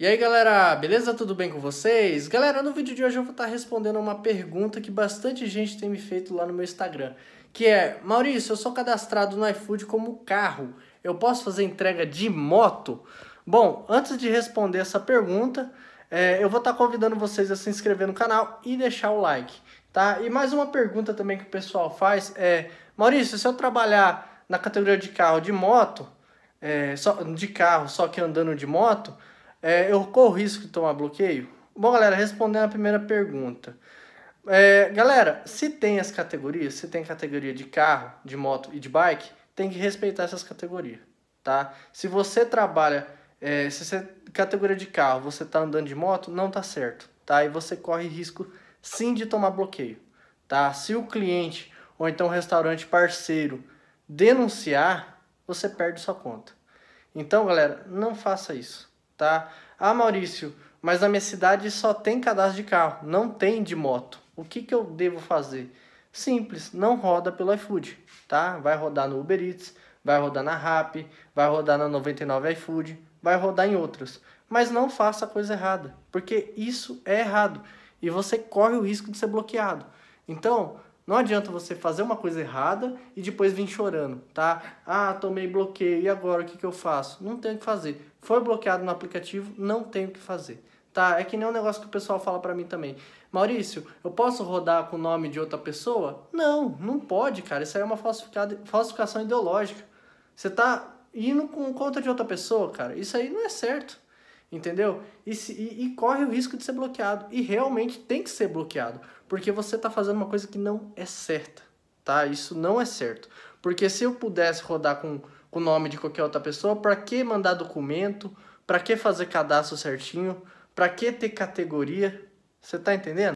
E aí galera, beleza? Tudo bem com vocês? Galera, no vídeo de hoje eu vou estar tá respondendo uma pergunta que bastante gente tem me feito lá no meu Instagram, que é: Maurício, eu sou cadastrado no iFood como carro, eu posso fazer entrega de moto? Bom, antes de responder essa pergunta, é, eu vou estar tá convidando vocês a se inscrever no canal e deixar o like, tá? E mais uma pergunta também que o pessoal faz é: Maurício, se eu trabalhar na categoria de carro de moto, é, só, de carro, só que andando de moto, é, eu corro risco de tomar bloqueio? Bom, galera, respondendo a primeira pergunta. É, galera, se tem as categorias, se tem categoria de carro, de moto e de bike, tem que respeitar essas categorias, tá? Se você trabalha, é, se você categoria de carro, você tá andando de moto, não tá certo, tá? E você corre risco sim de tomar bloqueio, tá? Se o cliente ou então o restaurante parceiro denunciar, você perde sua conta. Então, galera, não faça isso tá? Ah, Maurício, mas na minha cidade só tem cadastro de carro, não tem de moto. O que, que eu devo fazer? Simples, não roda pelo iFood, tá? Vai rodar no Uber Eats, vai rodar na Rappi, vai rodar na 99 iFood, vai rodar em outras. Mas não faça a coisa errada, porque isso é errado e você corre o risco de ser bloqueado. Então, não adianta você fazer uma coisa errada e depois vir chorando, tá? Ah, tomei bloqueio, e agora o que, que eu faço? Não tenho o que fazer. Foi bloqueado no aplicativo, não tenho o que fazer, tá? É que nem um negócio que o pessoal fala para mim também. Maurício, eu posso rodar com o nome de outra pessoa? Não, não pode, cara. Isso aí é uma falsificação ideológica. Você tá indo com conta de outra pessoa, cara. Isso aí não é certo entendeu? E, se, e, e, corre o risco de ser bloqueado. E realmente tem que ser bloqueado, porque você está fazendo uma coisa que não é certa, tá? Isso não é certo. Porque se eu pudesse rodar com, com o nome de qualquer outra pessoa, para que mandar documento? Para que fazer cadastro certinho? Para que ter categoria? Você está entendendo?